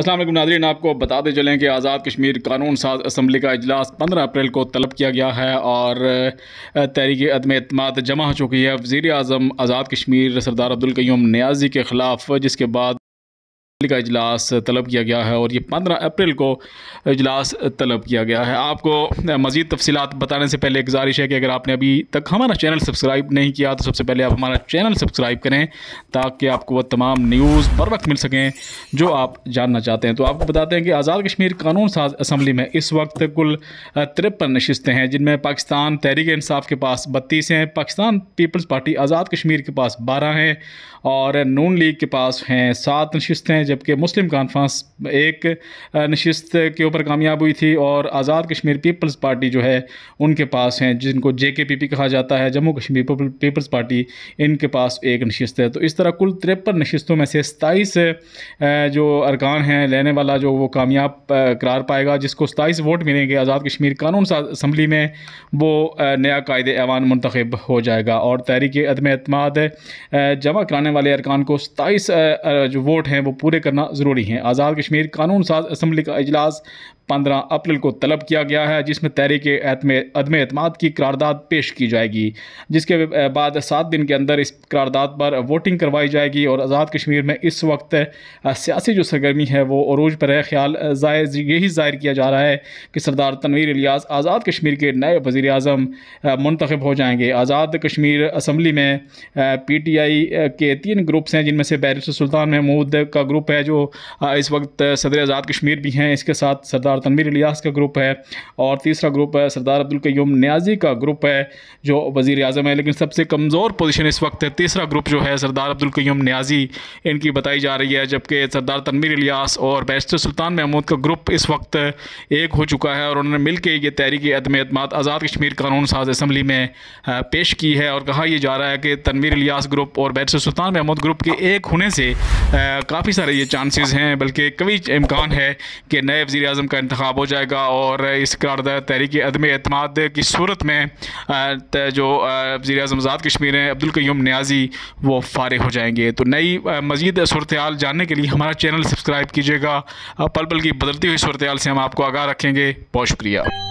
Aslam Nadreen आपको बताते चलें कि आज़ाद कश्मीर कानून साज असम्बली का अजलास पंद्रह अप्रैल को तलब किया गया है और तहरीकी अदम अतमाद जमा हो चुकी है वज़ी अजम आज़ाद कश्मीर सरदार अब्दुल क्यूम न्याजी के ख़िलाफ़ जिसके बाद का इजलास तलब किया गया है और ये पंद्रह अप्रैल को इजलास तलब किया गया है आपको मज़ीद तफसीत बताने से पहले गुजारिश है कि अगर आपने अभी तक हमारा चैनल सब्सक्राइब नहीं किया तो सबसे पहले आप हमारा चैनल सब्सक्राइब करें ताकि आपको वह तमाम न्यूज़ बर वक्त मिल सकें जो आप जानना चाहते हैं तो आपको बताते हैं कि आज़ाद कश्मीर कानून साज असम्बली में इस वक्त कुल तिरपन नशस्तें हैं जिनमें पाकिस्तान तहरीक इंसाफ के पास बत्तीस हैं पाकिस्तान पीपल्स पार्टी आज़ाद कश्मीर के पास बारह हैं और नून लीग के पास हैं सात नशस्तें जबकि मुस्लिम कॉन्फ्रेंस एक नशस्त के ऊपर कामयाब हुई थी और आज़ाद कश्मीर पीपल्स पार्टी जो है उनके पास हैं जिनको जे के पी पी कहा जाता है जम्मू कश्मीर पीपल्स पार्टी इनके पास एक नशस्त है तो इस तरह कुल तिरपन नशस्तों में से सताईस जो अरकान हैं लेने वाला जो वो कामयाब करार पाएगा जिसको सताईस वोट मिलेंगे आज़ाद कश्मीर कानून असम्बली में वो नया कायद ऐवान मंतखब हो जाएगा और तहरीक अदम अतमाद जमा कराने वाले अरकान को सताईस जो वोट हैं वो पूरे करना ज़रूरी है आज़ाद कश्मीर कानून साज असम्बली का अजलास पंद्रह अप्रैल को तलब किया गया है जिसमें तहरीक अदम अतमाद की करारदाद पेश की जाएगी जिसके बाद सात दिन के अंदर इस करारदाद पर वोटिंग करवाई जाएगी और आज़ाद कश्मीर में इस वक्त सियासी जो सरगर्मी है वो अरूज पर है ख्याल यही जाहिर किया जा रहा है कि सरदार तनवीर इलियास आज़ाद कश्मीर के नए वज़ी अजम मंतखब हो जाएंगे आज़ाद कश्मीर असम्बली में पी टी आई के तीन ग्रुप्स हैं जिनमें से बैरिस्टर सुल्तान महमूद का ग्रुप ग्रुप है जो इस वक्त सदर आज़ाद कश्मीर भी हैं इसके साथ सरदार तनवीर इलियास का ग्रुप है और तीसरा ग्रुप है सरदार अब्दुल कयूम न्याजी का ग्रुप है जो वज़ी अजम है लेकिन सबसे कमज़ोर पोजीशन इस वक्त है तीसरा ग्रुप जो है सरदार अब्दुल कयूम न्याजी इनकी बताई जा रही है जबकि सरदार तनवीर इलियास और बैरिस्टर सुल्तान महमूद का ग्रुप इस वक्त एक हो चुका है और उन्होंने मिल के ये तहरीक अदम अतमाद आज़ाद कश्मीर कानून साज इसम्बली में पेश की है और कहा यह जा रहा है कि तनवीर इलियास ग्रुप और बैरिस्टर सुल्तान महमूद ग्रुप के एक होने से काफ़ी सारे सारे ये चांसेस हैं बल्कि कभी इम्कान है कि नए वज़ी अजम का इंतबाब हो जाएगा और इस करारदा तहरीक अदम अतमाद की सूरत में जो वज़ी आज़ाद कश्मीर हैं अब्दुल क्यूम न्याजी वो फारग हो जाएंगे तो नई मज़ीद सूरत हाल जानने के लिए हमारा चैनल सब्सक्राइब कीजिएगा पल पल की बदलती हुई सूरत हाल से हम आपको आगाह रखेंगे बहुत शुक्रिया